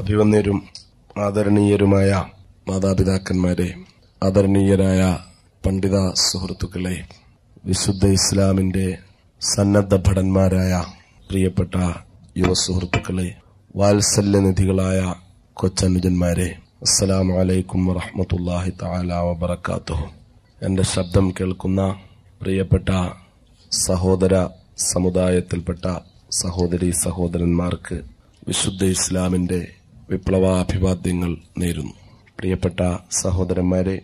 അഭിവന്യരും ആദരണീയരുമായ മാതാപിതാക്കന്മാരെ ആദരണീയരായ പണ്ഡിത സുഹൃത്തുക്കളെ വിശുദ്ധ ഇസ്ലാമിന്റെ സന്നദ്ധ ഭടന്മാരായ പ്രിയപ്പെട്ട യുവ സുഹൃത്തുക്കളെ വാത്സല്യനിധികളായ കൊച്ചനുജന്മാരെ അസ്സലാം വലൈക്കും വറഹമത്തല്ലാഹി താല വബർക്കാത്തു എൻ്റെ ശബ്ദം കേൾക്കുന്ന പ്രിയപ്പെട്ട സഹോദര സമുദായത്തിൽപ്പെട്ട സഹോദരി സഹോദരന്മാർക്ക് വിശുദ്ധ ഇസ്ലാമിൻ്റെ വിപ്ലവാഭിവാദ്യങ്ങൾ നേരുന്നു പ്രിയപ്പെട്ട സഹോദരന്മാരെ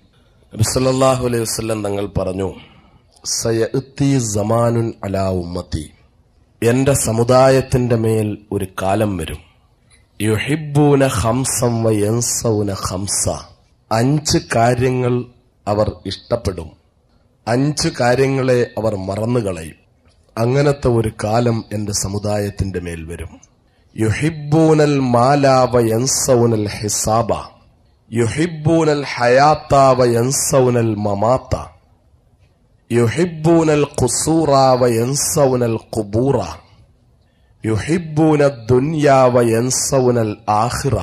അബ്സല്ലാഹു അലൈഹി വസ്ലം തങ്ങൾ പറഞ്ഞു സയത്തി സമാനുൻ അലാ ഉമ്മത്തി എന്റെ സമുദായത്തിന്റെ മേൽ ഒരു കാലം വരും യുഹിബൂന ഹംസം വയൻസൌന ഹംസ അഞ്ച് കാര്യങ്ങൾ അവർ ഇഷ്ടപ്പെടും അഞ്ച് കാര്യങ്ങളെ അവർ മറന്നുകളയും അങ്ങനത്തെ ഒരു കാലം എന്റെ സമുദായത്തിന്റെ മേൽ വരും യുഹിബൂനൽ മാലാവ യൻസൗനൽ ഹിസാബ യുഹിബൂനൽ ഹയാത്താവ യൻസൗനൽ മമാത്ത യുഹിബൂനൽ ഖുസൂറാവ യൻസൗനൽ ഖുബൂറ യുഹിബൂനൽ ദുന്യാവ യൻസൗനൽ ആഖിറ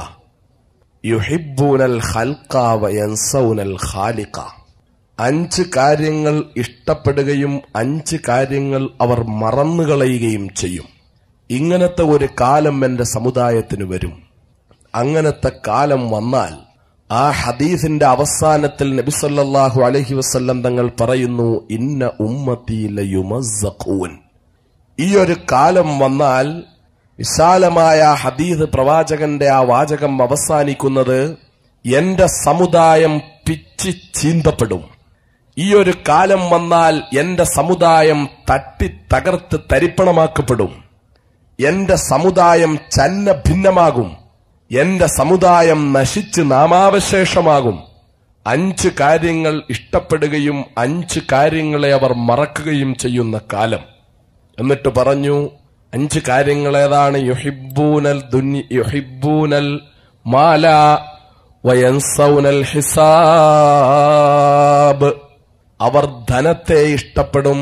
യുഹിബൂനൽ ഹൽക്കാവ യൻസൗനൽ ഖാലിഖ അഞ്ച് കാര്യങ്ങൾ ഇഷ്ടപ്പെടുകയും അഞ്ച് കാര്യങ്ങൾ അവർ മറന്നുകളയുകയും ചെയ്യും ഇങ്ങനത്തെ ഒരു കാലം എന്റെ സമുദായത്തിന് വരും അങ്ങനത്തെ കാലം വന്നാൽ ആ ഹദീസിന്റെ അവസാനത്തിൽ നബിസല്ലാഹു അലഹി വസ്ല്ലം തങ്ങൾ പറയുന്നു ഇന്ന ഉമ്മത്തിയിലുമൂൻ ഈ ഒരു കാലം വന്നാൽ വിശാലമായ ഹദീദ് പ്രവാചകന്റെ ആ വാചകം അവസാനിക്കുന്നത് എന്റെ സമുദായം പിച്ചി ചീന്തപ്പെടും ഈ ഒരു കാലം വന്നാൽ എന്റെ സമുദായം തട്ടി തകർത്ത് തരിപ്പണമാക്കപ്പെടും എന്റെ സമുദായം ചന്ന ഭിന്നമാകും എന്റെ സമുദായം നശിച്ച് നാമാവശേഷമാകും അഞ്ച് കാര്യങ്ങൾ ഇഷ്ടപ്പെടുകയും അഞ്ച് കാര്യങ്ങളെ അവർ മറക്കുകയും ചെയ്യുന്ന കാലം എന്നിട്ട് പറഞ്ഞു അഞ്ച് കാര്യങ്ങൾ ഏതാണ് യുഹിബൂനൽ യുഹിബൂനൽ മാല വയൻസൗനൽ ഹിസാബ് അവർ ധനത്തെ ഇഷ്ടപ്പെടും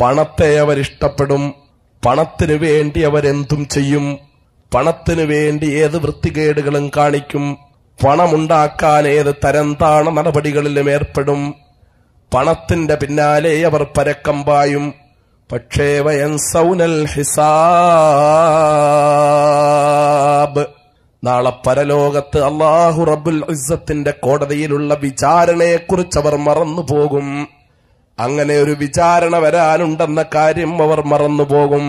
പണത്തെ അവർ ഇഷ്ടപ്പെടും പണത്തിനു വേണ്ടി അവരെന്തും ചെയ്യും പണത്തിനു വേണ്ടി ഏത് വൃത്തികേടുകളും കാണിക്കും പണമുണ്ടാക്കാൻ ഏത് താണ നടപടികളിലും ഏർപ്പെടും പണത്തിന്റെ പിന്നാലെ അവർ പരക്കം പായും പക്ഷേ വയൻ സൗനൽ ഹിസാബ് നാളെ പരലോകത്ത് അള്ളാഹു റബുൽ ഇസ്സത്തിന്റെ കോടതിയിലുള്ള വിചാരണയെക്കുറിച്ച് അവർ മറന്നു പോകും അങ്ങനെ ഒരു വിചാരണ വരാനുണ്ടെന്ന കാര്യം അവർ മറന്നുപോകും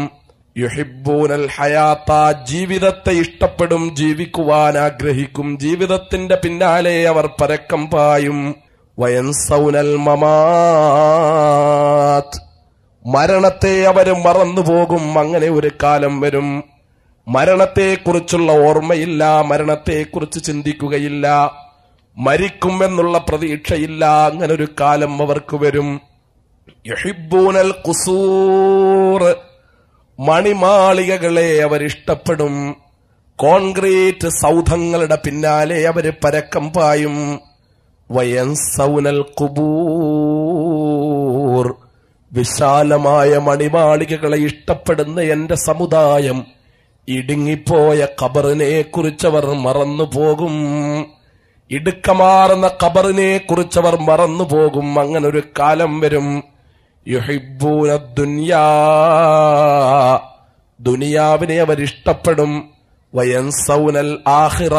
യുഹിബൂനൽ ഹയാത്ത ജീവിതത്തെ ഇഷ്ടപ്പെടും ജീവിക്കുവാൻ ആഗ്രഹിക്കും ജീവിതത്തിന്റെ പിന്നാലെ അവർ പരക്കം പായും വയൻസൗനൽ മമാത് മരണത്തെ അവർ മറന്നുപോകും അങ്ങനെ ഒരു കാലം വരും മരണത്തെക്കുറിച്ചുള്ള ഓർമ്മയില്ല മരണത്തെക്കുറിച്ച് ചിന്തിക്കുകയില്ല മരിക്കുമെന്നുള്ള പ്രതീക്ഷയില്ല അങ്ങനൊരു കാലം അവർക്ക് വരും മണിമാളികകളെ അവരിഷ്ടപ്പെടും കോൺക്രീറ്റ് സൗധങ്ങളുടെ പിന്നാലെ അവര് പരക്കം പായും വയൻസൗനൽ കുബൂർ വിശാലമായ മണിമാളികകളെ ഇഷ്ടപ്പെടുന്ന എന്റെ സമുദായം ഇടുങ്ങിപ്പോയ കബറിനെ കുറിച്ചവർ മറന്നുപോകും ഇടുക്കമാറുന്ന കബറിനെ കുറിച്ചവർ മറന്നുപോകും അങ്ങനൊരു കാലം വരും യുഹിബൂന ദുനിയാ ദുനിയാവിനെ അവരിഷ്ടപ്പെടും വയൻസൗനൽ ആഹിറ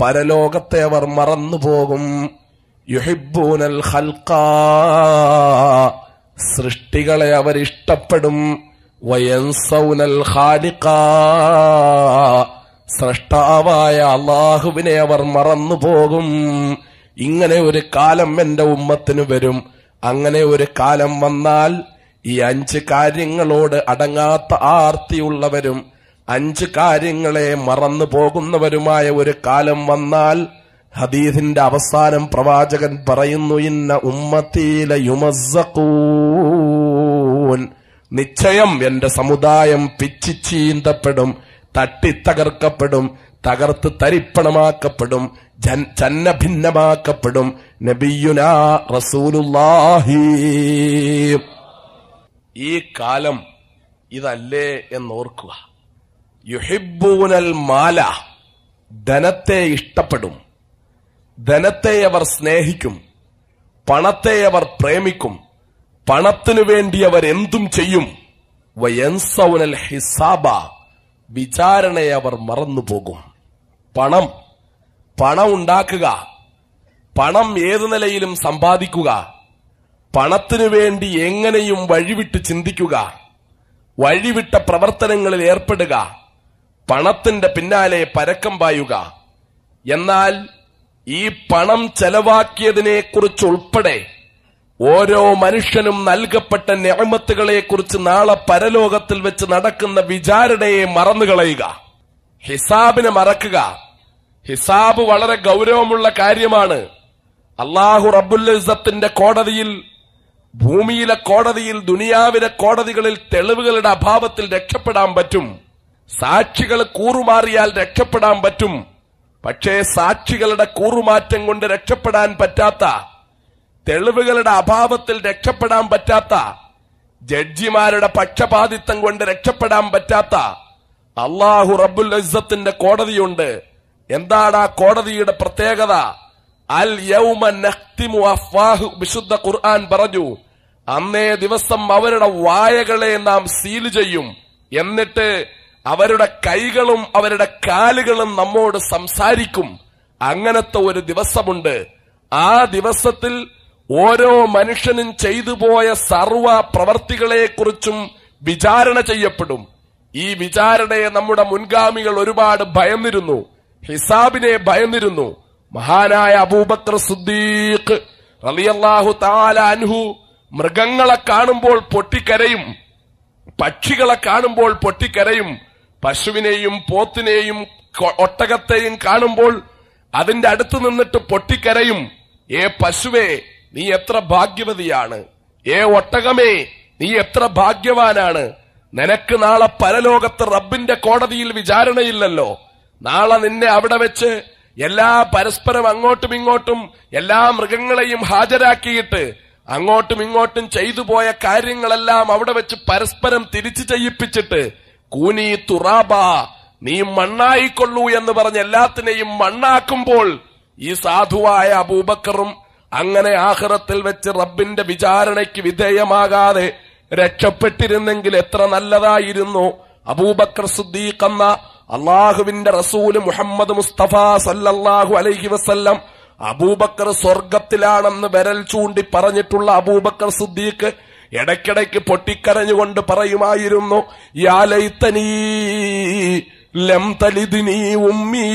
പരലോകത്തെ അവർ മറന്നുപോകും യുഹിബൂനൽ ഹൽക്ക സൃഷ്ടികളെ അവരിഷ്ടപ്പെടും വയൻസൗനൽ ഹാലിക്ക സ്രഷ്ടാവായ അള്ളാഹുവിനെ അവർ മറന്നുപോകും ഇങ്ങനെ ഒരു കാലം എന്റെ ഉമ്മത്തിന് വരും അങ്ങനെ ഒരു കാലം വന്നാൽ ഈ അഞ്ച് കാര്യങ്ങളോട് അടങ്ങാത്ത ആർത്തിയുള്ളവരും അഞ്ച് കാര്യങ്ങളെ മറന്നു പോകുന്നവരുമായ ഒരു കാലം വന്നാൽ ഹദീസിന്റെ അവസാനം പ്രവാചകൻ പറയുന്നു ഇന്ന ഉമ്മത്തിയില യുമസൂൻ നിശ്ചയം എന്റെ സമുദായം പിച്ചിച്ചീന്തപ്പെടും തട്ടിത്തകർക്കപ്പെടും തകർത്ത് തരിപ്പണമാക്കപ്പെടും ജൻ ചന്നഭിന്നമാക്കപ്പെടും നബിയുനാ റസൂലുല്ലാഹി ഈ കാലം ഇതല്ലേ എന്നോർക്കുക യുഹിബൂനൽ മാല ധനത്തെ ഇഷ്ടപ്പെടും ധനത്തെ അവർ സ്നേഹിക്കും പണത്തെ അവർ പ്രേമിക്കും പണത്തിനു വേണ്ടി അവർ എന്തും ചെയ്യും വയൻസൗനൽ ഹിസാബ വിചാരണയെ അവർ മറന്നുപോകും പണം പണം ഉണ്ടാക്കുക പണം ഏതു നിലയിലും സമ്പാദിക്കുക പണത്തിനു വേണ്ടി എങ്ങനെയും വഴിവിട്ട് ചിന്തിക്കുക വഴിവിട്ട പ്രവർത്തനങ്ങളിൽ ഏർപ്പെടുക പണത്തിന്റെ പിന്നാലെ പരക്കം പായുക എന്നാൽ ഈ പണം ചെലവാക്കിയതിനെക്കുറിച്ചുൾപ്പെടെ ഓരോ മനുഷ്യനും നൽകപ്പെട്ട കുറിച്ച് നാളെ പരലോകത്തിൽ വെച്ച് നടക്കുന്ന വിചാരണയെ മറന്നുകളയുക ഹിസാബിനെ മറക്കുക ഹിസാബ് വളരെ ഗൗരവമുള്ള കാര്യമാണ് അള്ളാഹു റബുല്ലത്തിന്റെ കോടതിയിൽ ഭൂമിയിലെ കോടതിയിൽ ദുനിയാവിലെ കോടതികളിൽ തെളിവുകളുടെ അഭാവത്തിൽ രക്ഷപ്പെടാൻ പറ്റും സാക്ഷികൾ കൂറുമാറിയാൽ രക്ഷപ്പെടാൻ പറ്റും പക്ഷേ സാക്ഷികളുടെ കൂറുമാറ്റം കൊണ്ട് രക്ഷപ്പെടാൻ പറ്റാത്ത തെളിവുകളുടെ അഭാവത്തിൽ രക്ഷപ്പെടാൻ പറ്റാത്ത ജഡ്ജിമാരുടെ പക്ഷപാതിത്വം കൊണ്ട് രക്ഷപ്പെടാൻ പറ്റാത്ത അള്ളാഹു റബുൽ ഇസ്സത്തിന്റെ കോടതിയുണ്ട് എന്താണ് ആ കോടതിയുടെ പ്രത്യേകത വിശുദ്ധ ഖുർആൻ പറഞ്ഞു അന്നേ ദിവസം അവരുടെ വായകളെ നാം സീൽ ചെയ്യും എന്നിട്ട് അവരുടെ കൈകളും അവരുടെ കാലുകളും നമ്മോട് സംസാരിക്കും അങ്ങനത്തെ ഒരു ദിവസമുണ്ട് ആ ദിവസത്തിൽ ഓരോ മനുഷ്യനും ചെയ്തു പോയ സർവ കുറിച്ചും വിചാരണ ചെയ്യപ്പെടും ഈ വിചാരണയെ നമ്മുടെ മുൻഗാമികൾ ഒരുപാട് ഭയന്നിരുന്നു ഹിസാബിനെ ഭയന്നിരുന്നു മഹാനായ അബൂബക്കർ സുദ്ദീഖ് റളിയല്ലാഹു താല അൻഹു മൃഗങ്ങളെ കാണുമ്പോൾ പൊട്ടിക്കരയും പക്ഷികളെ കാണുമ്പോൾ പൊട്ടിക്കരയും പശുവിനെയും പോത്തിനെയും ഒട്ടകത്തെയും കാണുമ്പോൾ അതിന്റെ അടുത്ത് നിന്നിട്ട് പൊട്ടിക്കരയും ഏ പശുവേ നീ എത്ര ഭാഗ്യവതിയാണ് ഏ ഒട്ടകമേ നീ എത്ര ഭാഗ്യവാനാണ് നിനക്ക് നാളെ പരലോകത്ത് റബ്ബിന്റെ കോടതിയിൽ വിചാരണയില്ലല്ലോ നാളെ നിന്നെ അവിടെ വെച്ച് എല്ലാ പരസ്പരം അങ്ങോട്ടും ഇങ്ങോട്ടും എല്ലാ മൃഗങ്ങളെയും ഹാജരാക്കിയിട്ട് അങ്ങോട്ടും ഇങ്ങോട്ടും ചെയ്തു പോയ കാര്യങ്ങളെല്ലാം അവിടെ വെച്ച് പരസ്പരം തിരിച്ചു ചെയ്യിപ്പിച്ചിട്ട് കൂനി തുറാബ നീ മണ്ണായിക്കൊള്ളൂ എന്ന് പറഞ്ഞ് എല്ലാത്തിനെയും മണ്ണാക്കുമ്പോൾ ഈ സാധുവായ അബൂബക്കറും അങ്ങനെ ആഹ്റത്തിൽ വെച്ച് റബ്ബിന്റെ വിചാരണയ്ക്ക് വിധേയമാകാതെ രക്ഷപ്പെട്ടിരുന്നെങ്കിൽ എത്ര നല്ലതായിരുന്നു അബൂബക്കർ സുദ്ദീഖ് എന്ന അള്ളാഹുവിന്റെ റസൂല് മുഹമ്മദ് മുസ്തഫ സല്ലല്ലാഹു അലൈഹി വസ്ല്ലാം അബൂബക്കർ സ്വർഗത്തിലാണെന്ന് വിരൽ ചൂണ്ടി പറഞ്ഞിട്ടുള്ള അബൂബക്കർ സുദ്ദീഖ് ഇടയ്ക്കിടയ്ക്ക് പൊട്ടിക്കരഞ്ഞുകൊണ്ട് പറയുമായിരുന്നു ലം തലിദിനീ ഉമ്മീ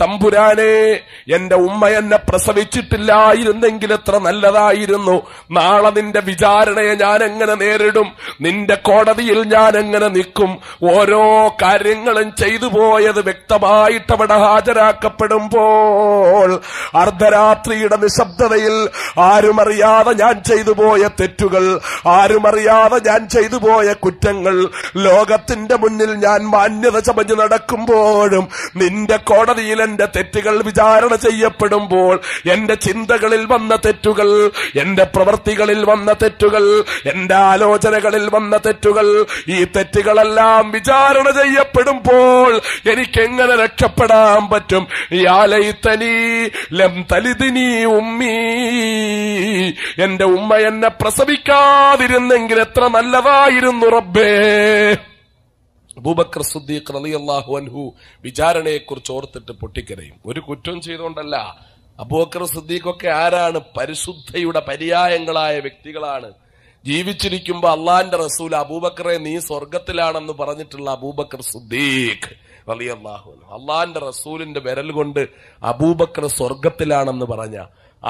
തമ്പുരാനെ എന്റെ ഉമ്മ എന്നെ പ്രസവിച്ചിട്ടില്ലായിരുന്നെങ്കിൽ എത്ര നല്ലതായിരുന്നു നാളെ നിന്റെ വിചാരണയെ ഞാൻ എങ്ങനെ നേരിടും നിന്റെ കോടതിയിൽ ഞാൻ എങ്ങനെ നിൽക്കും ഓരോ കാര്യങ്ങളും ചെയ്തു പോയത് വ്യക്തമായിട്ട് അവിടെ ഹാജരാക്കപ്പെടുമ്പോൾ അർദ്ധരാത്രിയുടെ നിശബ്ദതയിൽ ആരുമറിയാതെ ഞാൻ ചെയ്തു പോയ തെറ്റുകൾ ആരുമറിയാതെ ഞാൻ ചെയ്തു പോയ കുറ്റങ്ങൾ ലോകത്തിന്റെ മുന്നിൽ ഞാൻ മാന്യത ചമഞ്ഞു നടക്കുമ്പോഴും നിന്റെ കോടതിയിലെ എന്റെ തെറ്റുകൾ വിചാരണ ചെയ്യപ്പെടുമ്പോൾ എന്റെ ചിന്തകളിൽ വന്ന തെറ്റുകൾ എന്റെ പ്രവൃത്തികളിൽ വന്ന തെറ്റുകൾ എന്റെ ആലോചനകളിൽ വന്ന തെറ്റുകൾ ഈ തെറ്റുകളെല്ലാം വിചാരണ ചെയ്യപ്പെടുമ്പോൾ എനിക്ക് എങ്ങനെ രക്ഷപ്പെടാൻ പറ്റും ലം എന്റെ ഉമ്മ എന്നെ പ്രസവിക്കാതിരുന്നെങ്കിൽ എത്ര നല്ലതായിരുന്നു റബ്ബേ അബൂബക്കർ സുദ്ദീഖ് റളിയല്ലാഹു അള്ളാഹു അൻഹു കുറിച്ച് ഓർത്തിട്ട് പൊട്ടിക്കരയും ഒരു കുറ്റം ചെയ്തുകൊണ്ടല്ല അബൂബക്കർ സുദ്ദീഖ് ഒക്കെ ആരാണ് പരിശുദ്ധയുടെ പര്യായങ്ങളായ വ്യക്തികളാണ് ജീവിച്ചിരിക്കുമ്പോൾ അള്ളാന്റെ റസൂൽ അബൂബക്കറെ നീ സ്വർഗത്തിലാണെന്ന് പറഞ്ഞിട്ടുള്ള അബൂബക്കർ സുദ്ദീഖ് റളിയല്ലാഹു അള്ളാഹു അള്ളാന്റെ റസൂലിന്റെ വിരൽ കൊണ്ട് അബൂബക്കർ സ്വർഗത്തിലാണെന്ന് പറഞ്ഞ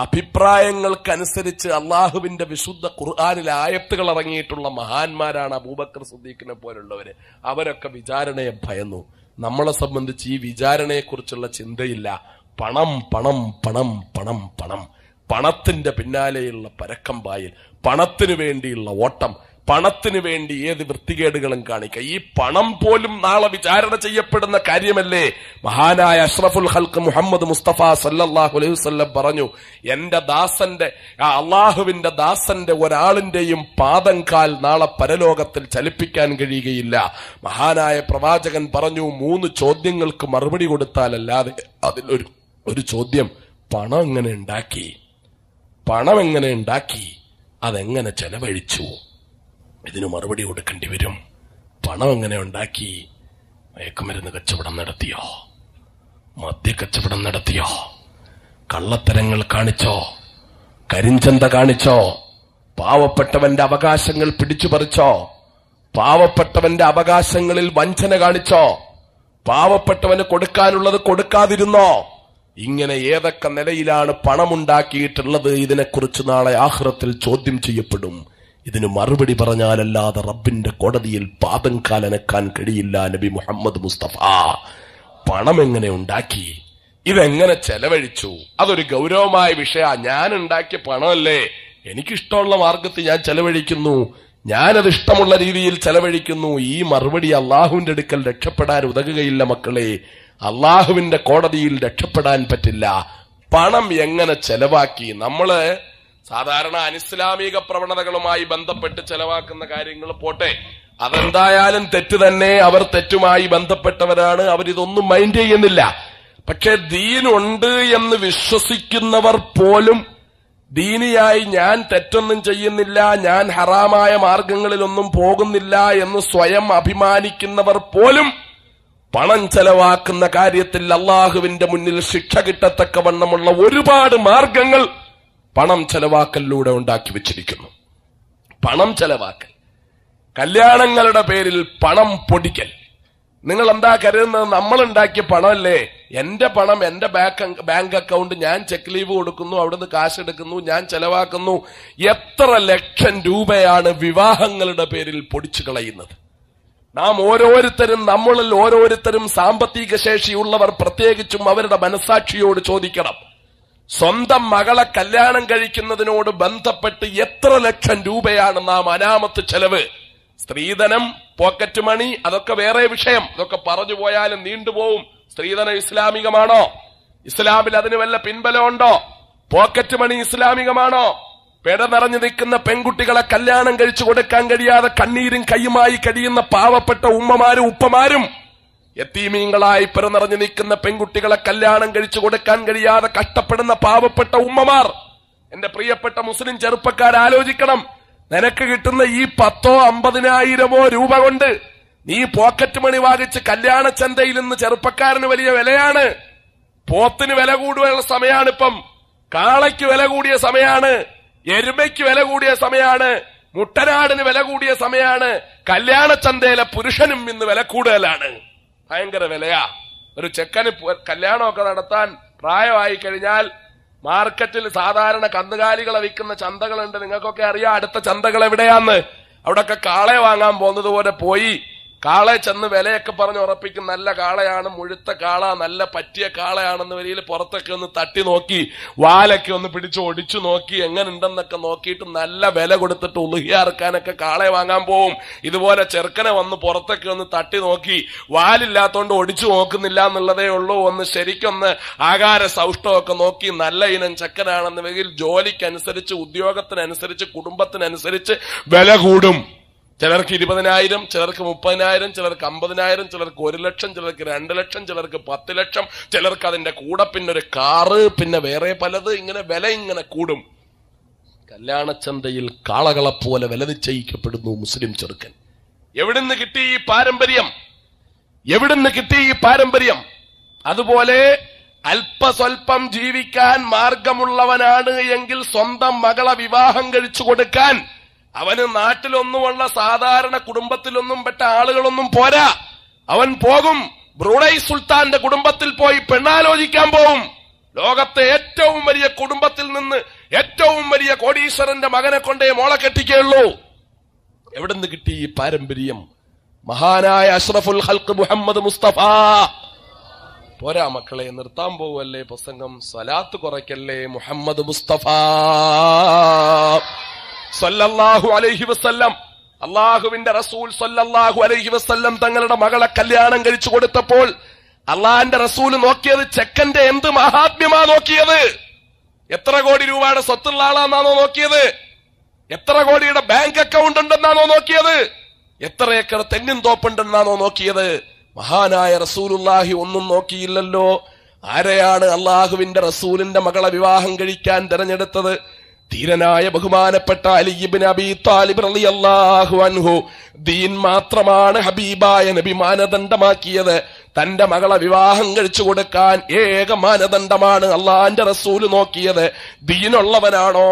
അഭിപ്രായങ്ങൾക്കനുസരിച്ച് അള്ളാഹുവിന്റെ വിശുദ്ധ ഖുർആാനിലെ ആയത്തുകൾ ഇറങ്ങിയിട്ടുള്ള മഹാന്മാരാണ് അബൂബക്കർ സുദ്ദീഖിനെ പോലുള്ളവര് അവരൊക്കെ വിചാരണയെ ഭയന്നു നമ്മളെ സംബന്ധിച്ച് ഈ വിചാരണയെക്കുറിച്ചുള്ള ചിന്തയില്ല പണം പണം പണം പണം പണം പണത്തിന്റെ പിന്നാലെയുള്ള പരക്കം പായൽ പണത്തിനു വേണ്ടിയുള്ള ഓട്ടം പണത്തിന് വേണ്ടി ഏത് വൃത്തികേടുകളും കാണിക്കുക ഈ പണം പോലും നാളെ വിചാരണ ചെയ്യപ്പെടുന്ന കാര്യമല്ലേ മഹാനായ അഷ്റഫുൽ ഹൽക്ക് മുഹമ്മദ് മുസ്തഫ സല്ലാഹു അലൈഹി വല്ലം പറഞ്ഞു എന്റെ ദാസന്റെ അള്ളാഹുവിന്റെ ദാസന്റെ ഒരാളിന്റെയും പാദം കാൽ നാളെ പരലോകത്തിൽ ചലിപ്പിക്കാൻ കഴിയുകയില്ല മഹാനായ പ്രവാചകൻ പറഞ്ഞു മൂന്ന് ചോദ്യങ്ങൾക്ക് മറുപടി കൊടുത്താലല്ലാതെ അതിലൊരു ഒരു ചോദ്യം പണം എങ്ങനെ ഉണ്ടാക്കി പണം എങ്ങനെ ഉണ്ടാക്കി അതെങ്ങനെ ചെലവഴിച്ചു ഇതിന് മറുപടി കൊടുക്കേണ്ടി വരും പണം എങ്ങനെ ഉണ്ടാക്കി മയക്കുമരുന്ന് കച്ചവടം നടത്തിയോ മദ്യ കച്ചവടം നടത്തിയോ കള്ളത്തരങ്ങൾ കാണിച്ചോ കരിഞ്ചന്ത കാണിച്ചോ പാവപ്പെട്ടവന്റെ അവകാശങ്ങൾ പിടിച്ചുപറിച്ചോ പാവപ്പെട്ടവന്റെ അവകാശങ്ങളിൽ വഞ്ചന കാണിച്ചോ പാവപ്പെട്ടവന് കൊടുക്കാനുള്ളത് കൊടുക്കാതിരുന്നോ ഇങ്ങനെ ഏതൊക്കെ നിലയിലാണ് പണമുണ്ടാക്കിയിട്ടുള്ളത് ഇതിനെക്കുറിച്ച് നാളെ ആഹ്റത്തിൽ ചോദ്യം ചെയ്യപ്പെടും ഇതിന് മറുപടി പറഞ്ഞാലല്ലാതെ റബ്ബിന്റെ കോടതിയിൽ പാപം കാലനക്കാൻ കഴിയില്ല നബി മുഹമ്മദ് മുസ്തഫ പണം എങ്ങനെ ഉണ്ടാക്കി ഇതെങ്ങനെ ചെലവഴിച്ചു അതൊരു ഗൗരവമായ വിഷയ ഞാൻ ഉണ്ടാക്കിയ പണമല്ലേ എനിക്കിഷ്ടമുള്ള മാർഗത്തിൽ ഞാൻ ചെലവഴിക്കുന്നു ഞാനത് ഇഷ്ടമുള്ള രീതിയിൽ ചെലവഴിക്കുന്നു ഈ മറുപടി അള്ളാഹുവിന്റെ അടുക്കൽ രക്ഷപ്പെടാൻ ഉതകുകയില്ല മക്കളെ അള്ളാഹുവിന്റെ കോടതിയിൽ രക്ഷപ്പെടാൻ പറ്റില്ല പണം എങ്ങനെ ചെലവാക്കി നമ്മള് സാധാരണ അനിസ്ലാമിക പ്രവണതകളുമായി ബന്ധപ്പെട്ട് ചെലവാക്കുന്ന കാര്യങ്ങൾ പോട്ടെ അതെന്തായാലും തെറ്റ് തന്നെ അവർ തെറ്റുമായി ബന്ധപ്പെട്ടവരാണ് അവരിതൊന്നും മൈൻഡ് ചെയ്യുന്നില്ല പക്ഷെ ദീനുണ്ട് എന്ന് വിശ്വസിക്കുന്നവർ പോലും ദീനിയായി ഞാൻ തെറ്റൊന്നും ചെയ്യുന്നില്ല ഞാൻ ഹറാമായ മാർഗങ്ങളിലൊന്നും പോകുന്നില്ല എന്ന് സ്വയം അഭിമാനിക്കുന്നവർ പോലും പണം ചെലവാക്കുന്ന കാര്യത്തിൽ അള്ളാഹുവിന്റെ മുന്നിൽ ശിക്ഷ വണ്ണമുള്ള ഒരുപാട് മാർഗങ്ങൾ പണം ചെലവാക്കലിലൂടെ ഉണ്ടാക്കി വെച്ചിരിക്കുന്നു പണം ചെലവാക്കൽ കല്യാണങ്ങളുടെ പേരിൽ പണം പൊടിക്കൽ നിങ്ങൾ എന്താ കരുതുന്നത് നമ്മൾ ഉണ്ടാക്കിയ പണമല്ലേ എന്റെ പണം എന്റെ ബാങ്ക് ബാങ്ക് അക്കൗണ്ട് ഞാൻ ചെക്ക് ലീവ് കൊടുക്കുന്നു അവിടുന്ന് കാശ് എടുക്കുന്നു ഞാൻ ചെലവാക്കുന്നു എത്ര ലക്ഷം രൂപയാണ് വിവാഹങ്ങളുടെ പേരിൽ പൊടിച്ചു കളയുന്നത് നാം ഓരോരുത്തരും നമ്മളിൽ ഓരോരുത്തരും സാമ്പത്തിക ശേഷിയുള്ളവർ പ്രത്യേകിച്ചും അവരുടെ മനസാക്ഷിയോട് ചോദിക്കണം സ്വന്തം മകളെ കല്യാണം കഴിക്കുന്നതിനോട് ബന്ധപ്പെട്ട് എത്ര ലക്ഷം രൂപയാണ് നാം അനാമത്ത് ചെലവ് സ്ത്രീധനം പോക്കറ്റ് മണി അതൊക്കെ വേറെ വിഷയം ഇതൊക്കെ പറഞ്ഞു പോയാലും നീണ്ടുപോവും സ്ത്രീധനം ഇസ്ലാമികമാണോ ഇസ്ലാമിൽ അതിന് വല്ല പിൻബലമുണ്ടോ പോക്കറ്റ് മണി ഇസ്ലാമികമാണോ പിട നിറഞ്ഞു നിൽക്കുന്ന പെൺകുട്ടികളെ കല്യാണം കഴിച്ചു കൊടുക്കാൻ കഴിയാതെ കണ്ണീരും കൈയുമായി കഴിയുന്ന പാവപ്പെട്ട ഉമ്മമാരും ഉപ്പമാരും യത്തീമീങ്ങളായി പിറന്നിറഞ്ഞു നിൽക്കുന്ന പെൺകുട്ടികളെ കല്യാണം കഴിച്ചു കൊടുക്കാൻ കഴിയാതെ കഷ്ടപ്പെടുന്ന പാവപ്പെട്ട ഉമ്മമാർ എന്റെ പ്രിയപ്പെട്ട മുസ്ലിം ചെറുപ്പക്കാർ ആലോചിക്കണം നിനക്ക് കിട്ടുന്ന ഈ പത്തോ അമ്പതിനായിരമോ രൂപ കൊണ്ട് നീ പോക്കറ്റ് മണി വാങ്ങിച്ച് കല്യാണ ചന്തയിൽ നിന്ന് ചെറുപ്പക്കാരന് വലിയ വിലയാണ് പോത്തിന് വില കൂടുവാനുള്ള സമയമാണ് ഇപ്പം കാളയ്ക്ക് വില കൂടിയ സമയമാണ് എരുമയ്ക്ക് വില കൂടിയ സമയമാണ് മുട്ടനാടിന് വില കൂടിയ സമയമാണ് കല്യാണ ചന്തയിലെ പുരുഷനും ഇന്ന് വില കൂടുതലാണ് ഭയങ്കര വിലയാ ഒരു ചെക്കന് കല്യാണമൊക്കെ നടത്താൻ പ്രായമായി കഴിഞ്ഞാൽ മാർക്കറ്റിൽ സാധാരണ കന്നുകാലികളെ വിൽക്കുന്ന ചന്തകളുണ്ട് നിങ്ങൾക്കൊക്കെ അറിയാം അടുത്ത ചന്തകൾ എവിടെയാന്ന് അവിടൊക്കെ കാളെ വാങ്ങാൻ പോകുന്നത് പോലെ പോയി കാളെ ചെന്ന് വിലയൊക്കെ പറഞ്ഞ് ഉറപ്പിക്കും നല്ല കാളയാണ് മുഴുത്ത കാള നല്ല പറ്റിയ കാളയാണെന്ന് വരിയിൽ പുറത്തൊക്കെ ഒന്ന് തട്ടി നോക്കി വാലൊക്കെ ഒന്ന് പിടിച്ച് ഒടിച്ചു നോക്കി എങ്ങനെ ഉണ്ടെന്നൊക്കെ നോക്കിയിട്ട് നല്ല വില കൊടുത്തിട്ട് ഉളുഹിയാർക്കാനൊക്കെ കാളയെ വാങ്ങാൻ പോവും ഇതുപോലെ ചെറുക്കനെ വന്ന് പുറത്തൊക്കെ ഒന്ന് തട്ടി നോക്കി വാലില്ലാത്തോണ്ട് ഒടിച്ചു നോക്കുന്നില്ല എന്നുള്ളതേ ഉള്ളൂ ഒന്ന് ശരിക്കൊന്ന് ആകാര സൗഷ്ടമൊക്കെ നോക്കി നല്ല ഇനം ചെക്കനാണെന്ന് വരിയിൽ ജോലിക്കനുസരിച്ച് ഉദ്യോഗത്തിനനുസരിച്ച് കുടുംബത്തിനനുസരിച്ച് വില കൂടും ചിലർക്ക് ഇരുപതിനായിരം ചിലർക്ക് മുപ്പതിനായിരം ചിലർക്ക് അമ്പതിനായിരം ചിലർക്ക് ഒരു ലക്ഷം ചിലർക്ക് രണ്ട് ലക്ഷം ചിലർക്ക് പത്ത് ലക്ഷം ചിലർക്ക് അതിന്റെ കൂടെ പിന്നെ ഒരു കാറ് പിന്നെ വേറെ പലത് ഇങ്ങനെ വില ഇങ്ങനെ കൂടും കല്യാണ ചന്തയിൽ പോലെ വില നിശ്ചയിക്കപ്പെടുന്നു മുസ്ലിം ചെറുക്കൻ എവിടുന്ന് കിട്ടി ഈ പാരമ്പര്യം എവിടുന്ന് കിട്ടി ഈ പാരമ്പര്യം അതുപോലെ അല്പസ്വല്പം ജീവിക്കാൻ മാർഗമുള്ളവനാണ് എങ്കിൽ സ്വന്തം മകളെ വിവാഹം കഴിച്ചു കൊടുക്കാൻ അവന് നാട്ടിലൊന്നുമുള്ള സാധാരണ കുടുംബത്തിലൊന്നും പെട്ട ആളുകളൊന്നും പോരാ അവൻ പോകും ബ്രൂണൈ സുൽത്താന്റെ കുടുംബത്തിൽ പോയി പെണ്ണാലോചിക്കാൻ പോവും ലോകത്തെ ഏറ്റവും വലിയ കുടുംബത്തിൽ നിന്ന് ഏറ്റവും വലിയ കോടീശ്വരന്റെ മകനെ കൊണ്ടേ മോളെ കെട്ടിക്കുള്ളൂ നിന്ന് കിട്ടി ഈ പാരമ്പര്യം മഹാനായ അഷ്റഫുൽ ഹൽക്ക് മുഹമ്മദ് മുസ്തഫ പോരാ മക്കളെ നിർത്താൻ പോവല്ലേ പ്രസംഗം സലാത്ത് കുറയ്ക്കല്ലേ മുഹമ്മദ് മുസ്തഫ സൊല്ലാഹു അലൈഹി വസ്ല്ലം അള്ളാഹുവിന്റെ റസൂൽ സൊല്ലാഹു അലൈഹി വസ്ല്ലം തങ്ങളുടെ മകളെ കല്യാണം കഴിച്ചു കൊടുത്തപ്പോൾ അള്ളാഹിന്റെ റസൂൽ നോക്കിയത് ചെക്കന്റെ എന്ത് മഹാത്മ്യമാ നോക്കിയത് എത്ര കോടി രൂപയുടെ സ്വത്തുള്ള ആളാന്നാണോ നോക്കിയത് എത്ര കോടിയുടെ ബാങ്ക് അക്കൗണ്ട് ഉണ്ടെന്നാണോ നോക്കിയത് എത്ര ഏക്കർ തെങ്ങിൻ തോപ്പുണ്ടെന്നാണോ നോക്കിയത് മഹാനായ റസൂലുല്ലാഹി ഒന്നും നോക്കിയില്ലല്ലോ ആരെയാണ് അള്ളാഹുവിന്റെ റസൂലിന്റെ മകളെ വിവാഹം കഴിക്കാൻ തെരഞ്ഞെടുത്തത് ധീരനായ ബഹുമാനപ്പെട്ട അലിബിൻ അബി താലിബ് അലി അള്ളാഹു അൻഹു ദീൻ മാത്രമാണ് ഹബീബായ നബി മാനദണ്ഡമാക്കിയത് തന്റെ മകളെ വിവാഹം കഴിച്ചു കൊടുക്കാൻ ഏക മാനദണ്ഡമാണ് അള്ളാന്റെ റസൂല് നോക്കിയത് ദീനുള്ളവനാണോ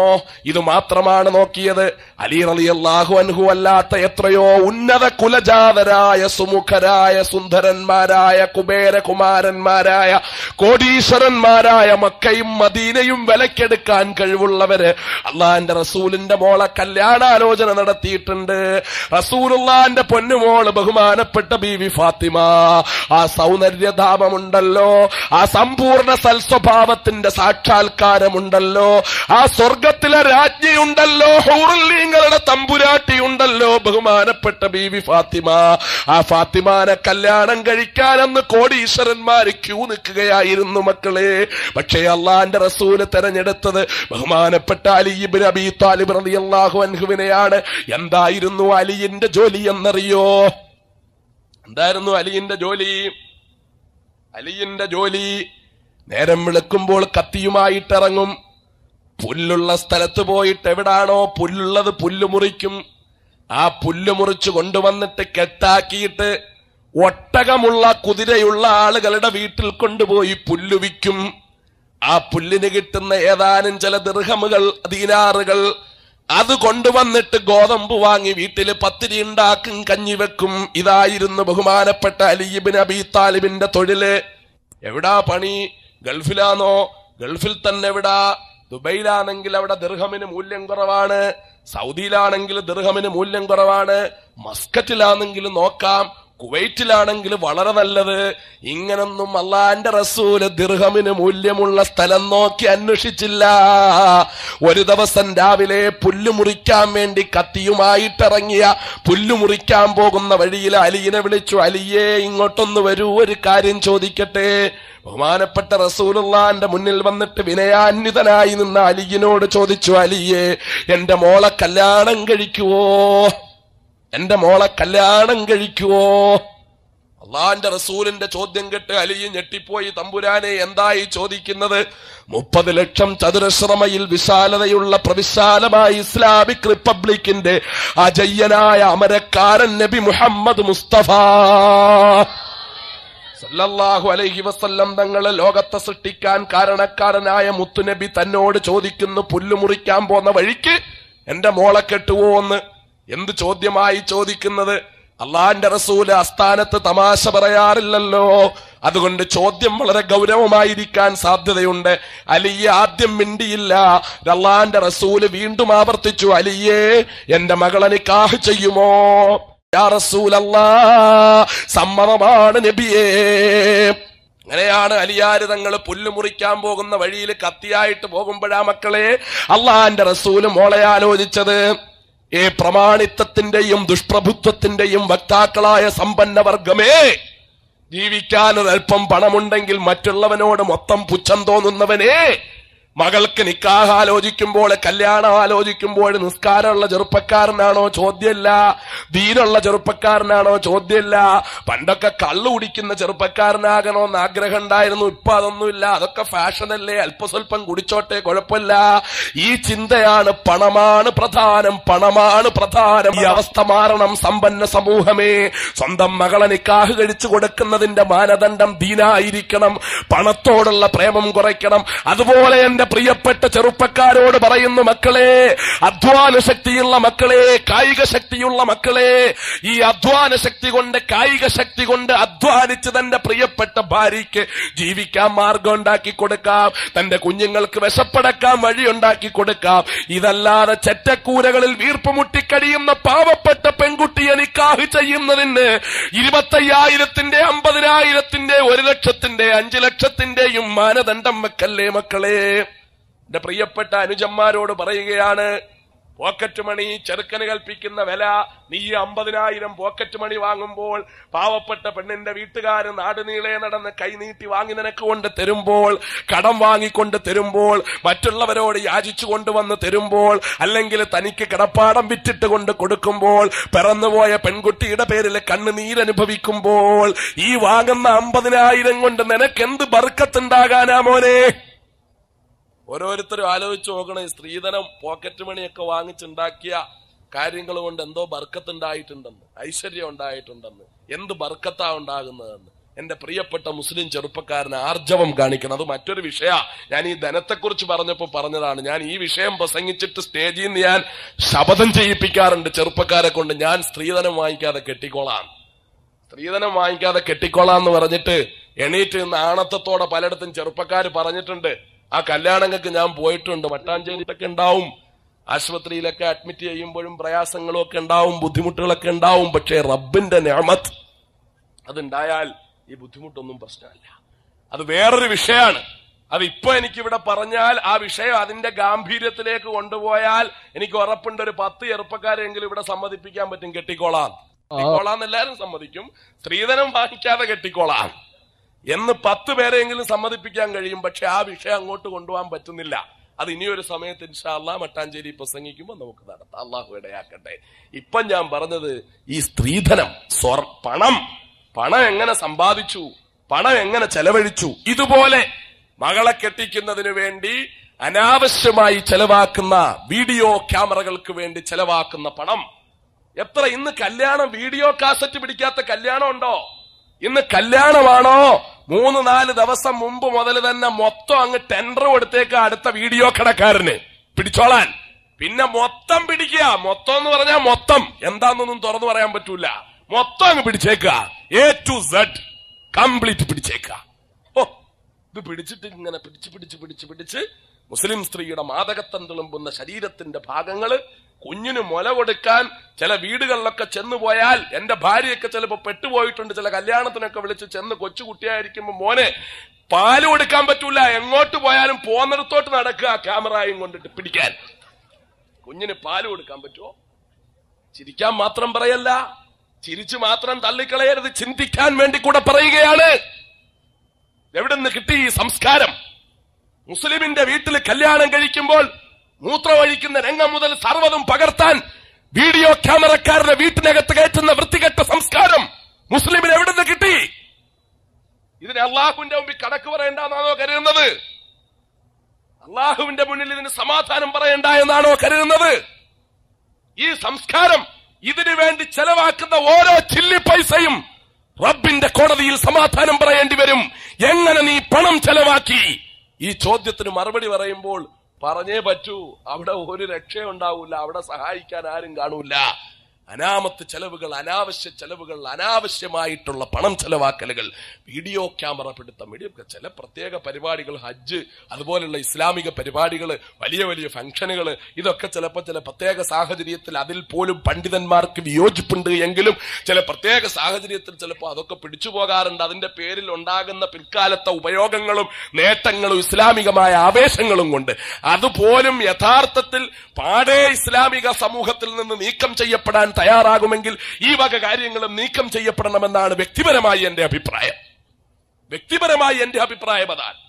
ഇത് മാത്രമാണ് നോക്കിയത് അലി അലി അള്ളാഹു അൻഹു അല്ലാത്ത എത്രയോ ഉന്നത കുലജാതരായ സുമുഖരായ സുന്ദരന്മാരായ കുബേരകുമാരന്മാരായ കോടീശ്വരന്മാരായ മക്കയും മദീനയും വിലക്കെടുക്കാൻ കഴിവുള്ളവര് അള്ളാന്റെ റസൂലിന്റെ മോളെ കല്യാണാലോചന നടത്തിയിട്ടുണ്ട് റസൂലുള്ളാന്റെ പൊന്നുമോള് ബഹുമാനപ്പെട്ട ബീവി ഫാത്തിമ ആ സൗന്ദര്യധാമമുണ്ടല്ലോ ആ സമ്പൂർണ്ണ സൽസ്വഭാവത്തിന്റെ സാക്ഷാത്കാരമുണ്ടല്ലോ ആ സ്വർഗത്തിലെ രാജ്ഞിയുണ്ടല്ലോ ഹൗറുല്ലീങ്ങളുടെ ഉണ്ടല്ലോ ബഹുമാനപ്പെട്ട ബീവി ഫാത്തിമ ആ ഫാത്തിമാനെ കല്യാണം കഴിക്കാനെന്ന് കോടീശ്വരന്മാർ ക്യൂ നിൽക്കുകയായിരുന്നു മക്കളെ പക്ഷേ അള്ളാന്റെ റസൂല് തെരഞ്ഞെടുത്തത് ബഹുമാനപ്പെട്ട അലിബിൻ അബി താലിബ് റളിയല്ലാഹു അൻഹുവിനെയാണ് എന്തായിരുന്നു അലിയന്റെ ജോലി എന്നറിയോ എന്തായിരുന്നു അലിയിന്റെ ജോലി അലിയിന്റെ ജോലി നേരം വിളക്കുമ്പോൾ കത്തിയുമായിട്ടിറങ്ങും പുല്ലുള്ള സ്ഥലത്ത് പോയിട്ട് എവിടാണോ പുല്ലുള്ളത് പുല്ല് മുറിക്കും ആ പുല്ല് മുറിച്ചു കൊണ്ടുവന്നിട്ട് കെട്ടാക്കിയിട്ട് ഒട്ടകമുള്ള കുതിരയുള്ള ആളുകളുടെ വീട്ടിൽ കൊണ്ടുപോയി പുല്ലുവിക്കും ആ പുല്ലിന് കിട്ടുന്ന ഏതാനും ചില ദീർഘമുകൾ ദീനാറുകൾ അത് കൊണ്ടുവന്നിട്ട് ഗോതമ്പ് വാങ്ങി വീട്ടില് പത്തിരി ഉണ്ടാക്കും കഞ്ഞി വെക്കും ഇതായിരുന്നു ബഹുമാനപ്പെട്ട അലിബിൻ അബി താലിബിന്റെ തൊഴില് എവിടാ പണി ഗൾഫിലാണോ ഗൾഫിൽ തന്നെ എവിടാ ദുബൈയിലാണെങ്കിൽ അവിടെ ദീർഘമിന് മൂല്യം കുറവാണ് സൗദിയിലാണെങ്കിൽ ദീർഘമിന് മൂല്യം കുറവാണ് മസ്കറ്റിലാണെങ്കിൽ നോക്കാം കുവൈറ്റിലാണെങ്കിൽ വളരെ നല്ലത് ഇങ്ങനൊന്നും അള്ളാന്റെ റസൂല് ദീർഘമിന് മൂല്യമുള്ള സ്ഥലം നോക്കി അന്വേഷിച്ചില്ല ഒരു ദിവസം രാവിലെ പുല്ലു മുറിക്കാൻ വേണ്ടി കത്തിയുമായിട്ടിറങ്ങിയ പുല്ലു മുറിക്കാൻ പോകുന്ന വഴിയിൽ അലിയിനെ വിളിച്ചു അലിയേ ഇങ്ങോട്ടൊന്ന് വരൂ ഒരു കാര്യം ചോദിക്കട്ടെ ബഹുമാനപ്പെട്ട റസൂലുള്ളാന്റെ മുന്നിൽ വന്നിട്ട് വിനയാന്വിതനായി നിന്ന അലിയിനോട് ചോദിച്ചു അലിയെ എന്റെ മോളെ കല്യാണം കഴിക്കുവോ എന്റെ മോളെ കല്യാണം കഴിക്കുവോ അള്ളാന്റെ റസൂലിന്റെ ചോദ്യം കേട്ട് അലിയും ഞെട്ടിപ്പോയി തമ്പുരാനെ എന്തായി ചോദിക്കുന്നത് മുപ്പത് ലക്ഷം ചതുരശ്രമയിൽ വിശാലതയുള്ള പ്രവിശാലമായ ഇസ്ലാമിക് റിപ്പബ്ലിക്കിന്റെ അജയ്യനായ അമരക്കാരൻ നബി മുഹമ്മദ് മുസ്തഫ സല്ലല്ലാഹു അലൈഹി വസല്ലം തങ്ങളെ ലോകത്തെ സൃഷ്ടിക്കാൻ കാരണക്കാരനായ മുത്തുനബി തന്നോട് ചോദിക്കുന്നു പുല്ലുമുറിക്കാൻ പോന്ന വഴിക്ക് എന്റെ മോളെ കെട്ടുവോ എന്ന് എന്ത് ചോദ്യമായി ചോദിക്കുന്നത് അള്ളാന്റെ റസൂല് അസ്ഥാനത്ത് തമാശ പറയാറില്ലല്ലോ അതുകൊണ്ട് ചോദ്യം വളരെ ഗൗരവമായിരിക്കാൻ സാധ്യതയുണ്ട് അലിയെ ആദ്യം മിണ്ടിയില്ല അള്ളാന്റെ റസൂല് വീണ്ടും ആവർത്തിച്ചു അലിയെ എന്റെ മകളെ നിക്കാഹ് ചെയ്യുമോ സമ്മതമാണ് നബിയേ അങ്ങനെയാണ് അലിയാര് തങ്ങൾ പുല്ല് മുറിക്കാൻ പോകുന്ന വഴിയിൽ കത്തിയായിട്ട് പോകുമ്പോഴാ മക്കളെ അള്ളാന്റെ റസൂല് മോളെ ആലോചിച്ചത് ഏ പ്രമാണിത്വത്തിന്റെയും ദുഷ്പ്രഭുത്വത്തിന്റെയും വക്താക്കളായ വർഗമേ ജീവിക്കാൻ ഒരൽപ്പം പണമുണ്ടെങ്കിൽ മറ്റുള്ളവനോട് മൊത്തം പുച്ഛം തോന്നുന്നവനെ മകൾക്ക് നിക്കാഹ് ആലോചിക്കുമ്പോൾ കല്യാണം ആലോചിക്കുമ്പോൾ നിസ്കാരമുള്ള ചെറുപ്പക്കാരനാണോ ചോദ്യമില്ല ദീനുള്ള ചെറുപ്പക്കാരനാണോ ചോദ്യമില്ല പണ്ടൊക്കെ കള്ളു കുടിക്കുന്ന എന്ന് ആഗ്രഹം ഉണ്ടായിരുന്നു ഇപ്പൊ അതൊന്നുമില്ല അതൊക്കെ ഫാഷനല്ലേ അല്പസ്വല്പം കുടിച്ചോട്ടെ കുഴപ്പമില്ല ഈ ചിന്തയാണ് പണമാണ് പ്രധാനം പണമാണ് പ്രധാനം ഈ അവസ്ഥ മാറണം സമ്പന്ന സമൂഹമേ സ്വന്തം മകളെ നിക്കാഹ് കഴിച്ചു കൊടുക്കുന്നതിന്റെ മാനദണ്ഡം ദീനായിരിക്കണം പണത്തോടുള്ള പ്രേമം കുറയ്ക്കണം അതുപോലെ എന്റെ എന്റെ പ്രിയപ്പെട്ട ചെറുപ്പക്കാരോട് പറയുന്നു മക്കളെ അധ്വാന ശക്തിയുള്ള മക്കളെ കായിക ശക്തിയുള്ള മക്കളെ ഈ അധ്വാന ശക്തി കൊണ്ട് കായിക ശക്തി കൊണ്ട് അധ്വാനിച്ച് തന്റെ പ്രിയപ്പെട്ട ഭാര്യയ്ക്ക് ജീവിക്കാൻ മാർഗം ഉണ്ടാക്കി കൊടുക്കാം തന്റെ കുഞ്ഞുങ്ങൾക്ക് വിശപ്പടക്കാൻ വഴി ഉണ്ടാക്കി കൊടുക്കാം ഇതല്ലാതെ ചെറ്റക്കൂരകളിൽ വീർപ്പുമുട്ടിക്കഴിയുന്ന പാവപ്പെട്ട പെൺകുട്ടിയെ നിക്കാഹ് ചെയ്യുന്നതിന് ഇരുപത്തയ്യായിരത്തിന്റെ അമ്പതിനായിരത്തിന്റെ ഒരു ലക്ഷത്തിന്റെ അഞ്ചു ലക്ഷത്തിന്റെയും മാനദണ്ഡം വെക്കല്ലേ മക്കളെ എന്റെ പ്രിയപ്പെട്ട അനുജന്മാരോട് പറയുകയാണ് പോക്കറ്റ് മണി ചെറുക്കന് കൽപ്പിക്കുന്ന വില നീ അമ്പതിനായിരം പോക്കറ്റ് മണി വാങ്ങുമ്പോൾ പാവപ്പെട്ട പെണ്ണിന്റെ വീട്ടുകാരൻ നാടുനീളെ നടന്ന് കൈനീട്ടി വാങ്ങി നിനക്ക് കൊണ്ട് തരുമ്പോൾ കടം വാങ്ങിക്കൊണ്ട് തരുമ്പോൾ മറ്റുള്ളവരോട് യാചിച്ചു കൊണ്ടുവന്ന് തരുമ്പോൾ അല്ലെങ്കിൽ തനിക്ക് കിടപ്പാടം വിറ്റിട്ട് കൊണ്ട് കൊടുക്കുമ്പോൾ പിറന്നുപോയ പെൺകുട്ടിയുടെ പേരിൽ കണ്ണുനീരനുഭവിക്കുമ്പോൾ ഈ വാങ്ങുന്ന അമ്പതിനായിരം കൊണ്ട് നിനക്കെന്ത് ബർക്കത്തുണ്ടാകാനാ മോനെ ഓരോരുത്തരും ആലോചിച്ച് നോക്കണം ഈ സ്ത്രീധനം പോക്കറ്റ് മണിയൊക്കെ വാങ്ങിച്ചുണ്ടാക്കിയ കാര്യങ്ങൾ കൊണ്ട് എന്തോ ബർക്കത്ത് ഉണ്ടായിട്ടുണ്ടെന്ന് ഐശ്വര്യം ഉണ്ടായിട്ടുണ്ടെന്ന് എന്ത് ബർക്കത്താ ഉണ്ടാകുന്നതെന്ന് എന്റെ പ്രിയപ്പെട്ട മുസ്ലിം ചെറുപ്പക്കാരന് ആർജവം കാണിക്കണം അത് മറ്റൊരു വിഷയ ഞാൻ ഈ ധനത്തെക്കുറിച്ച് പറഞ്ഞപ്പോൾ പറഞ്ഞതാണ് ഞാൻ ഈ വിഷയം പ്രസംഗിച്ചിട്ട് സ്റ്റേജിൽ നിന്ന് ഞാൻ ശപഥം ചെയ്യിപ്പിക്കാറുണ്ട് ചെറുപ്പക്കാരെ കൊണ്ട് ഞാൻ സ്ത്രീധനം വാങ്ങിക്കാതെ കെട്ടിക്കോളാം സ്ത്രീധനം വാങ്ങിക്കാതെ കെട്ടിക്കോളാം എന്ന് പറഞ്ഞിട്ട് എണീറ്റ് നാണത്വത്തോടെ പലയിടത്തും ചെറുപ്പക്കാർ പറഞ്ഞിട്ടുണ്ട് ആ കല്യാണങ്ങൾക്ക് ഞാൻ പോയിട്ടുണ്ട് മട്ടാഞ്ചേരിയിലൊക്കെ ഉണ്ടാവും ആശുപത്രിയിലൊക്കെ അഡ്മിറ്റ് ചെയ്യുമ്പോഴും പ്രയാസങ്ങളൊക്കെ ഉണ്ടാവും ബുദ്ധിമുട്ടുകളൊക്കെ ഉണ്ടാവും പക്ഷേ റബ്ബിന്റെ നിയമത്ത് അതുണ്ടായാൽ ഈ ബുദ്ധിമുട്ടൊന്നും പ്രശ്നമല്ല അത് വേറൊരു വിഷയമാണ് അത് ഇപ്പൊ എനിക്കിവിടെ പറഞ്ഞാൽ ആ വിഷയം അതിന്റെ ഗാംഭീര്യത്തിലേക്ക് കൊണ്ടുപോയാൽ എനിക്ക് ഉറപ്പുണ്ട് ഒരു പത്ത് ചെറുപ്പക്കാരെങ്കിലും ഇവിടെ സമ്മതിപ്പിക്കാൻ പറ്റും കെട്ടിക്കോളാം കെട്ടിക്കോളാം എല്ലാരും സമ്മതിക്കും സ്ത്രീധനം വാങ്ങിക്കാതെ കെട്ടിക്കോളാം എന്ന് പത്ത് പേരെങ്കിലും സമ്മതിപ്പിക്കാൻ കഴിയും പക്ഷെ ആ വിഷയം അങ്ങോട്ട് കൊണ്ടുപോകാൻ പറ്റുന്നില്ല അത് ഇനിയൊരു സമയത്ത് ഇൻഷാല്ല മട്ടാഞ്ചേരി പ്രസംഗിക്കുമ്പോൾ നമുക്ക് നടത്താം അള്ളാഹു ഇടയാക്കട്ടെ ഇപ്പം ഞാൻ പറഞ്ഞത് ഈ സ്ത്രീധനം സ്വർ പണം പണം എങ്ങനെ സമ്പാദിച്ചു പണം എങ്ങനെ ചെലവഴിച്ചു ഇതുപോലെ മകളെ കെട്ടിക്കുന്നതിന് വേണ്ടി അനാവശ്യമായി ചെലവാക്കുന്ന വീഡിയോ ക്യാമറകൾക്ക് വേണ്ടി ചെലവാക്കുന്ന പണം എത്ര ഇന്ന് കല്യാണം വീഡിയോ കാസറ്റ് പിടിക്കാത്ത കല്യാണം ഉണ്ടോ ഇന്ന് കല്യാണമാണോ മൂന്ന് നാല് ദിവസം മുമ്പ് മുതൽ തന്നെ മൊത്തം അങ്ങ് ടെൻഡർ കൊടുത്തേക്ക് അടുത്ത വീഡിയോ കടക്കാരന് പിടിച്ചോളാൻ പിന്നെ മൊത്തം പിടിക്കുക മൊത്തം എന്ന് പറഞ്ഞാൽ മൊത്തം എന്താണെന്നൊന്നും തുറന്നു പറയാൻ പറ്റൂല മൊത്തം അങ്ങ് പിടിച്ചേക്കുക എ ടു സെഡ് കംപ്ലീറ്റ് പിടിച്ചേക്കുക ഓ ഇത് പിടിച്ചിട്ട് ഇങ്ങനെ പിടിച്ച് പിടിച്ച് പിടിച്ച് പിടിച്ച് മുസ്ലിം സ്ത്രീയുടെ മാതകത്വം തുളുമ്പുന്ന ശരീരത്തിന്റെ ഭാഗങ്ങൾ കുഞ്ഞിന് മുല കൊടുക്കാൻ ചില വീടുകളിലൊക്കെ ചെന്നു പോയാൽ എന്റെ ഭാര്യയൊക്കെ ചിലപ്പോ പെട്ടുപോയിട്ടുണ്ട് ചില കല്യാണത്തിനൊക്കെ വിളിച്ച് ചെന്ന് കൊച്ചുകുട്ടിയായിരിക്കുമ്പോ മോനെ പാല് കൊടുക്കാൻ പറ്റൂല എങ്ങോട്ട് പോയാലും പോന്നിടത്തോട്ട് നടക്കുക ക്യാമറയും കൊണ്ടിട്ട് പിടിക്കാൻ കുഞ്ഞിന് പാല് കൊടുക്കാൻ പറ്റുമോ ചിരിക്കാൻ മാത്രം പറയല്ല ചിരിച്ചു മാത്രം തള്ളിക്കളയരുത് ചിന്തിക്കാൻ വേണ്ടി കൂടെ പറയുകയാണ് എവിടെ നിന്ന് കിട്ടി ഈ സംസ്കാരം മുസ്ലിമിന്റെ വീട്ടിൽ കല്യാണം കഴിക്കുമ്പോൾ മൂത്രമൊഴിക്കുന്ന രംഗം മുതൽ സർവ്വതും പകർത്താൻ വീഡിയോ ക്യാമറക്കാരുടെ വീട്ടിനകത്ത് കയറ്റുന്ന വൃത്തികെട്ട സംസ്കാരം മുസ്ലിമിന് എവിടെ നിന്ന് കിട്ടി ഇതിന് അള്ളാഹുവിന്റെ മുമ്പിൽ കണക്ക് പറയണ്ടെന്നാണോ കരുതുന്നത് അള്ളാഹുവിന്റെ മുന്നിൽ ഇതിന് സമാധാനം പറയണ്ട എന്നാണോ കരുതുന്നത് ഈ സംസ്കാരം ഇതിനു വേണ്ടി ചെലവാക്കുന്ന ഓരോ ചില്ലി പൈസയും റബ്ബിന്റെ കോടതിയിൽ സമാധാനം പറയേണ്ടി വരും എങ്ങനെ നീ പണം ചെലവാക്കി ഈ ചോദ്യത്തിന് മറുപടി പറയുമ്പോൾ പറഞ്ഞേ പറ്റൂ അവിടെ ഒരു രക്ഷയുണ്ടാവൂല അവിടെ സഹായിക്കാൻ ആരും കാണൂല അനാമത്ത് ചെലവുകൾ അനാവശ്യ ചെലവുകൾ അനാവശ്യമായിട്ടുള്ള പണം ചെലവാക്കലുകൾ വീഡിയോ ക്യാമറ പിടുത്തം ചില പ്രത്യേക പരിപാടികൾ ഹജ്ജ് അതുപോലുള്ള ഇസ്ലാമിക പരിപാടികൾ വലിയ വലിയ ഫംഗ്ഷനുകൾ ഇതൊക്കെ ചിലപ്പോൾ ചില പ്രത്യേക സാഹചര്യത്തിൽ അതിൽ പോലും പണ്ഡിതന്മാർക്ക് വിയോജിപ്പുണ്ട് എങ്കിലും ചില പ്രത്യേക സാഹചര്യത്തിൽ ചിലപ്പോൾ അതൊക്കെ പിടിച്ചു പോകാറുണ്ട് അതിന്റെ പേരിൽ ഉണ്ടാകുന്ന പിൽക്കാലത്തെ ഉപയോഗങ്ങളും നേട്ടങ്ങളും ഇസ്ലാമികമായ ആവേശങ്ങളും കൊണ്ട് അതുപോലും യഥാർത്ഥത്തിൽ പാടേ ഇസ്ലാമിക സമൂഹത്തിൽ നിന്ന് നീക്കം ചെയ്യപ്പെടാൻ തയ്യാറാകുമെങ്കിൽ ഈ വക കാര്യങ്ങളും നീക്കം ചെയ്യപ്പെടണമെന്നാണ് വ്യക്തിപരമായി എന്റെ അഭിപ്രായം വ്യക്തിപരമായി എന്റെ അഭിപ്രായം അതാണ്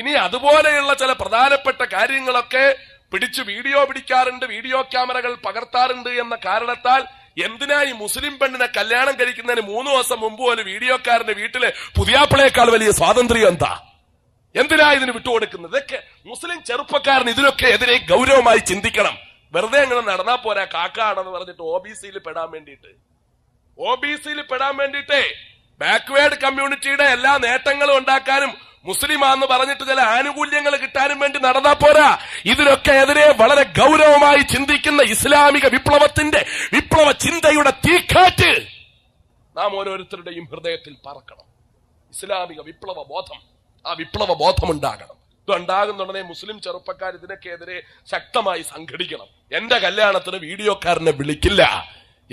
ഇനി അതുപോലെയുള്ള ചില പ്രധാനപ്പെട്ട കാര്യങ്ങളൊക്കെ പിടിച്ച് വീഡിയോ പിടിക്കാറുണ്ട് വീഡിയോ ക്യാമറകൾ പകർത്താറുണ്ട് എന്ന കാരണത്താൽ എന്തിനാ ഈ മുസ്ലിം പെണ്ണിനെ കല്യാണം കഴിക്കുന്നതിന് മൂന്ന് ദിവസം മുമ്പ് പോലെ വീഡിയോക്കാരന്റെ വീട്ടിലെ പുതിയാപ്പിളേക്കാൾ വലിയ സ്വാതന്ത്ര്യം എന്താ എന്തിനാ ഇതിന് വിട്ടുകൊടുക്കുന്നത് ഇതൊക്കെ മുസ്ലിം ചെറുപ്പക്കാരൻ ഇതിനൊക്കെ എതിരെ ഗൗരവമായി ചിന്തിക്കണം വെറുതെ അങ്ങനെ നടന്നാ പോരാ കാക്കാണെന്ന് പറഞ്ഞിട്ട് ഒ ബി സിയിൽ പെടാൻ വേണ്ടിയിട്ട് ഒ ബി സിയിൽ പെടാൻ വേണ്ടിയിട്ടേ ബാക്ക്വേർഡ് കമ്മ്യൂണിറ്റിയുടെ എല്ലാ നേട്ടങ്ങളും ഉണ്ടാക്കാനും മുസ്ലിം ആന്ന് പറഞ്ഞിട്ട് ചില ആനുകൂല്യങ്ങൾ കിട്ടാനും വേണ്ടി നടന്നാ പോരാ ഇതിനൊക്കെ എതിരെ വളരെ ഗൗരവമായി ചിന്തിക്കുന്ന ഇസ്ലാമിക വിപ്ലവത്തിന്റെ വിപ്ലവ ചിന്തയുടെ തീക്കാറ്റ് നാം ഓരോരുത്തരുടെയും ഹൃദയത്തിൽ പറക്കണം ഇസ്ലാമിക വിപ്ലവ ബോധം ആ വിപ്ലവ ബോധം ഉണ്ടാകണം ഇതുണ്ടാകുന്നുണ്ടെങ്കിൽ മുസ്ലിം ചെറുപ്പക്കാർ എതിരെ ശക്തമായി സംഘടിക്കണം എന്റെ കല്യാണത്തിന് വീഡിയോക്കാരനെ വിളിക്കില്ല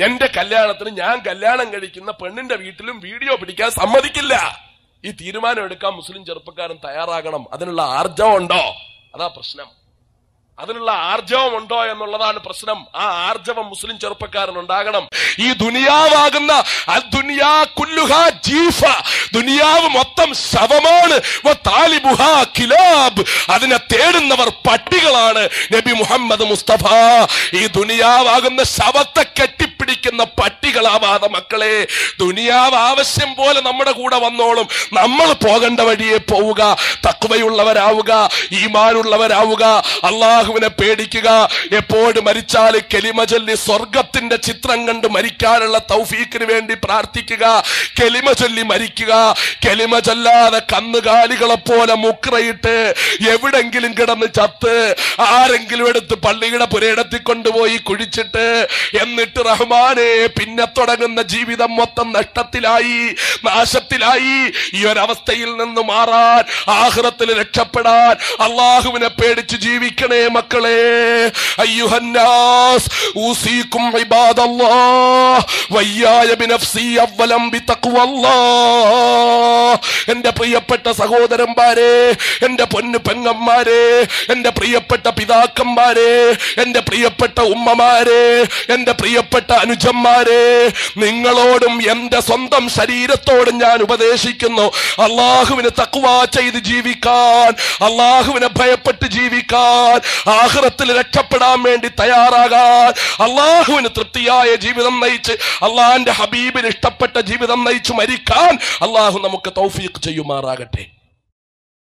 എന്റെ കല്യാണത്തിന് ഞാൻ കല്യാണം കഴിക്കുന്ന പെണ്ണിന്റെ വീട്ടിലും വീഡിയോ പിടിക്കാൻ സമ്മതിക്കില്ല ഈ തീരുമാനം എടുക്കാൻ മുസ്ലിം ചെറുപ്പക്കാരൻ തയ്യാറാകണം അതിനുള്ള ആർജവം ഉണ്ടോ അതാ പ്രശ്നം അതിനുള്ള ആർജവം ഉണ്ടോ എന്നുള്ളതാണ് പ്രശ്നം ആ ആർജവം മുസ്ലിം ചെറുപ്പക്കാരൻ ഉണ്ടാകണം ഈ ദുനിയാവാകുന്ന ദുനിയാ കുല്ലുഹ ജീഫ ദുനിയാവ് മൊത്തം ശവമാണ് കിലാബ് അതിനെ തേടുന്നവർ പട്ടികളാണ് നബി മുഹമ്മദ് മുസ്തഫ ഈ ദുനിയാവാകുന്ന ശവത്തെ കെട്ടിപ്പിടിക്കുന്ന പട്ടികളാവാതെ മക്കളെ ദുനിയാവ് ആവശ്യം പോലെ നമ്മുടെ കൂടെ വന്നോളും നമ്മൾ പോകേണ്ട വഴിയെ പോവുക തക്കുവയുള്ളവരാവുക ഈമാനുള്ളവരാവുക അള്ളാഹു അള്ളാഹുവിനെ പേടിക്കുക എപ്പോഴും മരിച്ചാൽ കെലിമചൊല്ലി സ്വർഗത്തിന്റെ ചിത്രം കണ്ട് മരിക്കാനുള്ള തൗഫീക്കിന് വേണ്ടി പ്രാർത്ഥിക്കുക കെലിമ ചൊല്ലി മരിക്കുക കെലിമ ചൊല്ലാതെ കന്നുകാലികളെ പോലെ മുക്രയിട്ട് എവിടെങ്കിലും കിടന്ന് ചത്ത് ആരെങ്കിലും എടുത്ത് പള്ളിയുടെ പുരയിടത്തിൽ കൊണ്ടുപോയി കുഴിച്ചിട്ട് എന്നിട്ട് റഹ്മാനെ പിന്നെ തുടങ്ങുന്ന ജീവിതം മൊത്തം നഷ്ടത്തിലായി നാശത്തിലായി ഈ ഒരവസ്ഥയിൽ നിന്ന് മാറാൻ ആഹ്റത്തിൽ രക്ഷപ്പെടാൻ അള്ളാഹുവിനെ പേടിച്ച് ജീവിക്കണേ മക്കളെ അയ്യുഹന്നാസ് ഇബാദല്ലാഹ് വയ്യായ ബിനഫ്സി എൻ്റെ പ്രിയപ്പെട്ട സഹോദരന്മാരെ എൻ്റെ പൊന്നു പെങ്ങന്മാരെ എൻ്റെ പ്രിയപ്പെട്ട പിതാക്കന്മാരെ എൻ്റെ പ്രിയപ്പെട്ട ഉമ്മമാരെ എൻ്റെ പ്രിയപ്പെട്ട അനുജന്മാരെ നിങ്ങളോടും എൻ്റെ സ്വന്തം ശരീരത്തോടും ഞാൻ ഉപദേശിക്കുന്നു അള്ളാഹുവിനെ തക്കുവാ ചെയ്ത് ജീവിക്കാൻ അള്ളാഹുവിനെ ഭയപ്പെട്ട് ജീവിക്കാൻ ആഹ്റത്തിൽ രക്ഷപ്പെടാൻ വേണ്ടി തയ്യാറാകാൻ അള്ളാഹുവിന് തൃപ്തിയായ ജീവിതം നയിച്ച് അള്ളാഹിന്റെ ഹബീബിന് ഇഷ്ടപ്പെട്ട ജീവിതം നയിച്ച് മരിക്കാൻ അള്ളാഹു നമുക്ക് തൗഫീഖ് ചെയ്യുമാറാകട്ടെ